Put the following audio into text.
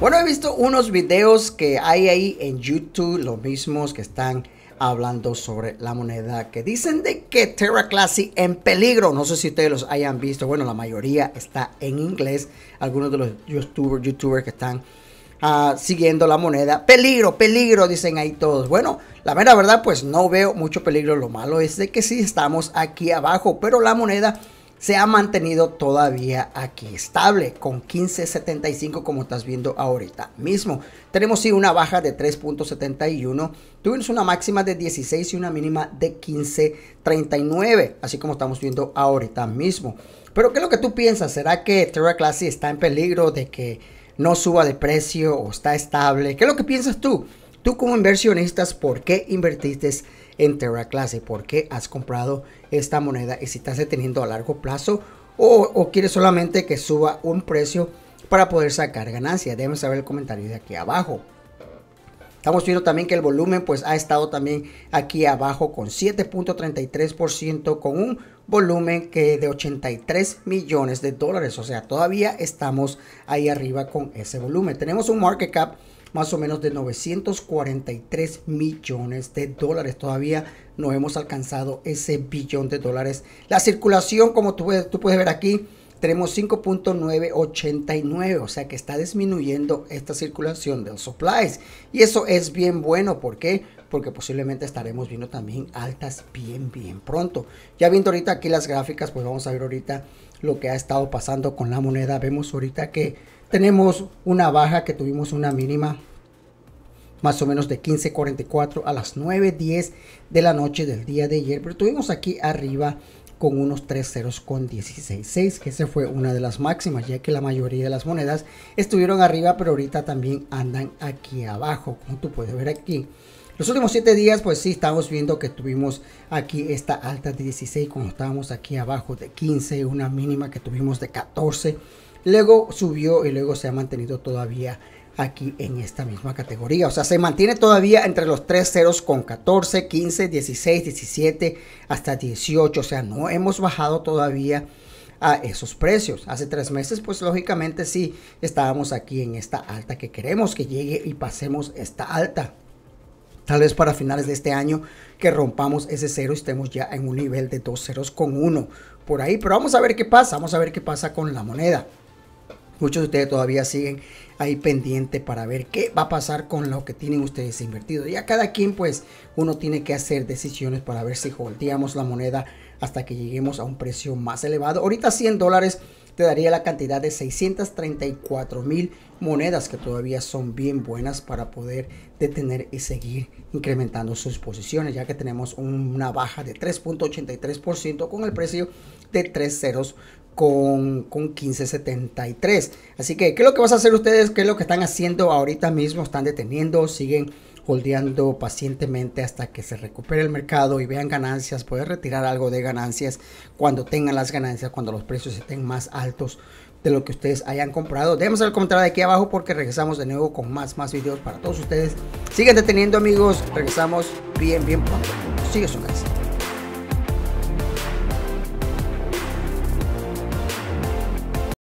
Bueno, he visto unos videos que hay ahí en YouTube, los mismos que están hablando sobre la moneda, que dicen de que Terra Classic en peligro. No sé si ustedes los hayan visto. Bueno, la mayoría está en inglés. Algunos de los YouTubers, YouTubers que están ah, siguiendo la moneda. Peligro, peligro, dicen ahí todos. Bueno, la mera verdad, pues no veo mucho peligro. Lo malo es de que sí estamos aquí abajo, pero la moneda se ha mantenido todavía aquí estable con 15.75 como estás viendo ahorita mismo. Tenemos sí una baja de 3.71, tuvimos una máxima de 16 y una mínima de 15.39, así como estamos viendo ahorita mismo. Pero ¿qué es lo que tú piensas? ¿Será que Terra Classy está en peligro de que no suba de precio o está estable? ¿Qué es lo que piensas tú? Tú como inversionistas, ¿por qué invertiste en Terra Clase? ¿Por qué has comprado esta moneda? Y si estás deteniendo a largo plazo o, quieres solamente que suba un precio para poder sacar ganancias. Déjame saber el comentario de aquí abajo. Estamos viendo también que el volumen pues ha estado también aquí abajo con 7.33% con un volumen que de 83 millones de dólares. O sea, todavía estamos ahí arriba con ese volumen. Tenemos un market cap más o menos de 943 millones de dólares. Todavía no hemos alcanzado ese billón de dólares. La circulación, como tú, tú puedes ver aquí, tenemos 5.989, o sea que está disminuyendo esta circulación del supplies. Y eso es bien bueno, ¿por qué? Porque posiblemente estaremos viendo también altas bien, bien pronto. Ya viendo ahorita aquí las gráficas, pues vamos a ver ahorita lo que ha estado pasando con la moneda. Vemos ahorita que tenemos una baja, que tuvimos una mínima más o menos de 15.44 a las 9.10 de la noche del día de ayer, pero tuvimos aquí arriba con unos 3 ceros con 16.6, que esa fue una de las máximas, ya que la mayoría de las monedas estuvieron arriba, pero ahorita también andan aquí abajo, como tú puedes ver aquí. Los últimos 7 días, pues sí, estamos viendo que tuvimos aquí esta alta de 16, cuando estábamos aquí abajo de 15, una mínima que tuvimos de 14, luego subió y luego se ha mantenido todavía aquí en esta misma categoría. O sea, se mantiene todavía entre los tres ceros con 14, 15, 16, 17 hasta 18. O sea, no hemos bajado todavía a esos precios. Hace tres meses, pues lógicamente sí, estábamos aquí en esta alta que queremos que llegue y pasemos esta alta. Tal vez para finales de este año que rompamos ese cero y estemos ya en un nivel de dos ceros con uno por ahí. Pero vamos a ver qué pasa, vamos a ver qué pasa con la moneda. Muchos de ustedes todavía siguen ahí pendiente para ver qué va a pasar con lo que tienen ustedes invertido. a cada quien, pues, uno tiene que hacer decisiones para ver si volteamos la moneda hasta que lleguemos a un precio más elevado. Ahorita 100 dólares daría la cantidad de 634 mil monedas que todavía son bien buenas para poder detener y seguir incrementando sus posiciones ya que tenemos una baja de 3.83% con el precio de 3 ceros con, con 15.73 así que qué es lo que vas a hacer ustedes qué es lo que están haciendo ahorita mismo están deteniendo siguen holdeando pacientemente hasta que se recupere el mercado y vean ganancias, poder retirar algo de ganancias cuando tengan las ganancias, cuando los precios estén más altos de lo que ustedes hayan comprado. Déjenme el comentario de aquí abajo porque regresamos de nuevo con más, más videos para todos ustedes. Sigan deteniendo amigos, regresamos bien, bien pronto. Sigue su